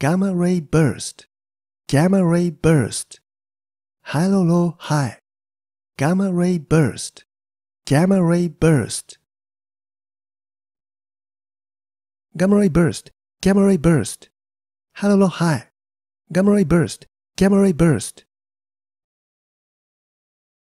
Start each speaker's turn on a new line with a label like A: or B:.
A: gamma ray burst, gamma ray burst, high-low-low high, gamma ray burst, gamma ray burst, gamma ray burst, gamma ray burst, high-low-low high, gamma ray burst, gamma ray burst.